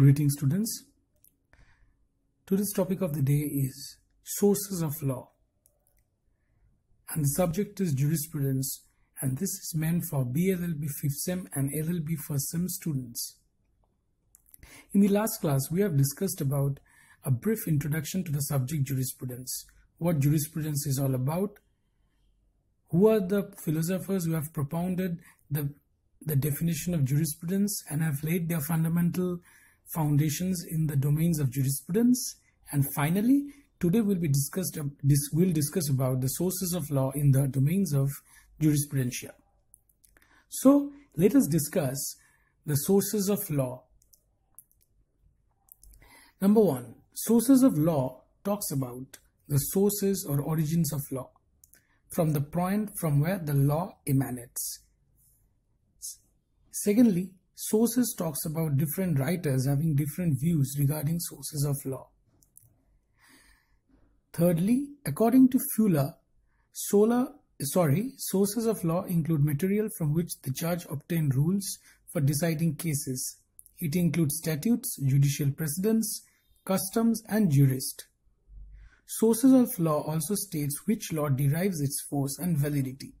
Greetings students. Today's topic of the day is sources of law. And the subject is jurisprudence and this is meant for BLLB 5th SEM and LLB 1st SEM students. In the last class, we have discussed about a brief introduction to the subject jurisprudence, what jurisprudence is all about, who are the philosophers who have propounded the, the definition of jurisprudence and have laid their fundamental foundations in the domains of jurisprudence. And finally, today we'll be discussed, we'll discuss about the sources of law in the domains of jurisprudencia. So let us discuss the sources of law. Number one, sources of law talks about the sources or origins of law from the point from where the law emanates. Secondly, sources talks about different writers having different views regarding sources of law. Thirdly, according to Fuller, solar, sorry, sources of law include material from which the judge obtained rules for deciding cases. It includes statutes, judicial precedents, customs, and jurists. Sources of law also states which law derives its force and validity.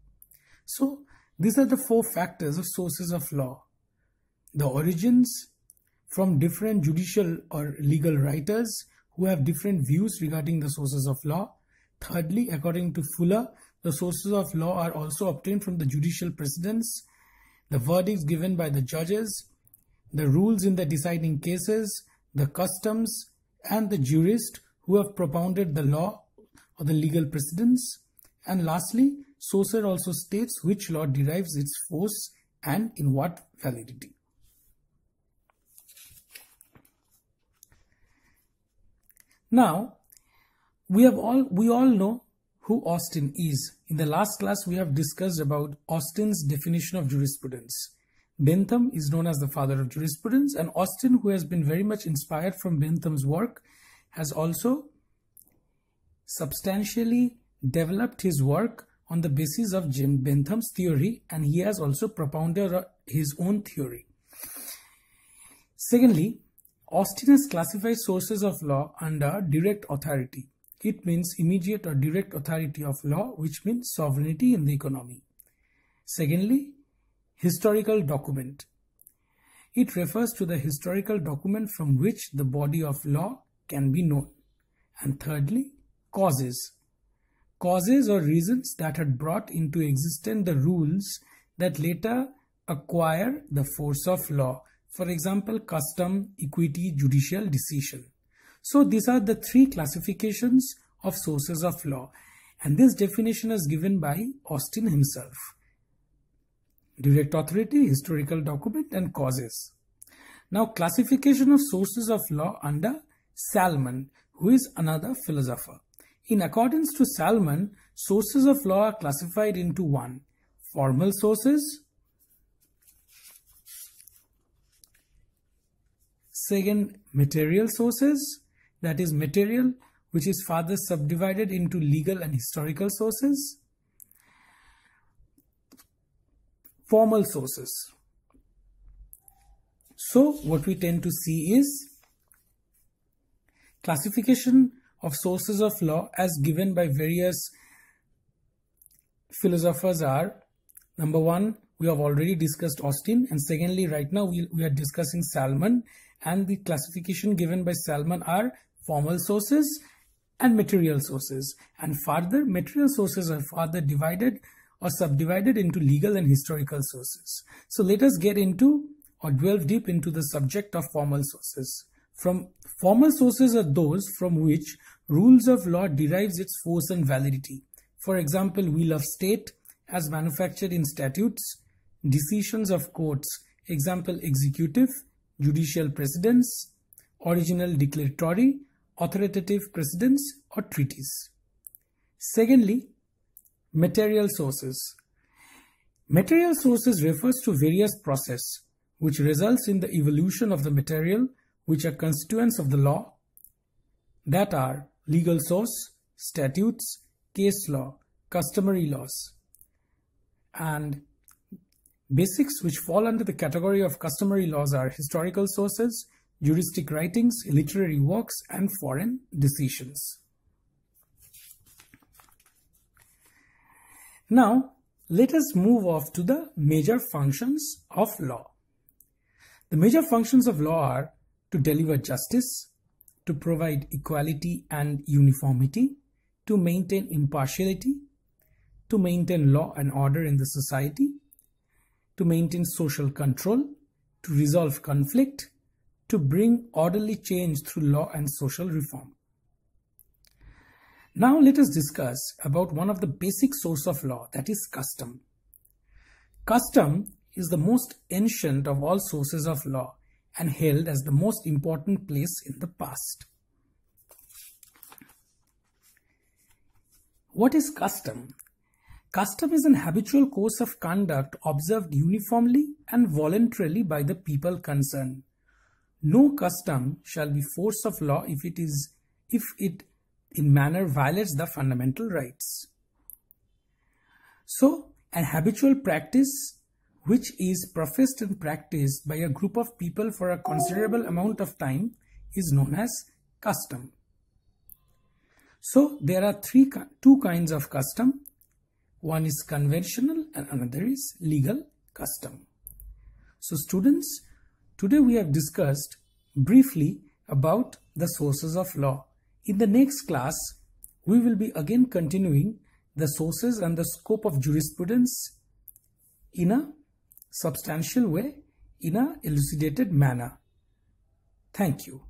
So, these are the four factors of sources of law the origins from different judicial or legal writers who have different views regarding the sources of law. Thirdly, according to Fuller, the sources of law are also obtained from the judicial precedents, the verdicts given by the judges, the rules in the deciding cases, the customs, and the jurists who have propounded the law or the legal precedents. And lastly, Saucer also states which law derives its force and in what validity. Now, we have all we all know who Austin is. In the last class, we have discussed about Austin's definition of jurisprudence. Bentham is known as the father of jurisprudence, and Austin, who has been very much inspired from Bentham's work, has also substantially developed his work on the basis of Jim Bentham's theory, and he has also propounded uh, his own theory. Secondly, Austinus classifies sources of law under direct authority. It means immediate or direct authority of law, which means sovereignty in the economy. Secondly, historical document. It refers to the historical document from which the body of law can be known. And thirdly, causes. Causes or reasons that had brought into existence the rules that later acquire the force of law for example, custom, equity, judicial decision. So these are the three classifications of sources of law. And this definition is given by Austin himself. Direct authority, historical document and causes. Now classification of sources of law under Salmon, who is another philosopher. In accordance to Salmon, sources of law are classified into one, formal sources Second, material sources, that is material which is further subdivided into legal and historical sources. Formal sources. So what we tend to see is classification of sources of law as given by various philosophers are number one we have already discussed austin and secondly right now we, we are discussing salmon and the classification given by Salman are formal sources and material sources. And further, material sources are further divided or subdivided into legal and historical sources. So let us get into or delve deep into the subject of formal sources. From formal sources are those from which rules of law derives its force and validity. For example, will of state as manufactured in statutes, decisions of courts, example executive, judicial precedents, original declaratory, authoritative precedents or treaties. Secondly, material sources. Material sources refers to various process which results in the evolution of the material which are constituents of the law that are legal source, statutes, case law, customary laws. And Basics which fall under the category of customary laws are historical sources, juristic writings, literary works, and foreign decisions. Now, let us move off to the major functions of law. The major functions of law are to deliver justice, to provide equality and uniformity, to maintain impartiality, to maintain law and order in the society, to maintain social control, to resolve conflict, to bring orderly change through law and social reform. Now let us discuss about one of the basic source of law that is custom. Custom is the most ancient of all sources of law and held as the most important place in the past. What is custom? Custom is an habitual course of conduct observed uniformly and voluntarily by the people concerned. No custom shall be force of law if it is if it in manner violates the fundamental rights. So, an habitual practice which is professed and practiced by a group of people for a considerable amount of time is known as custom. So, there are three two kinds of custom one is conventional and another is legal custom. So students, today we have discussed briefly about the sources of law. In the next class, we will be again continuing the sources and the scope of jurisprudence in a substantial way, in a elucidated manner. Thank you.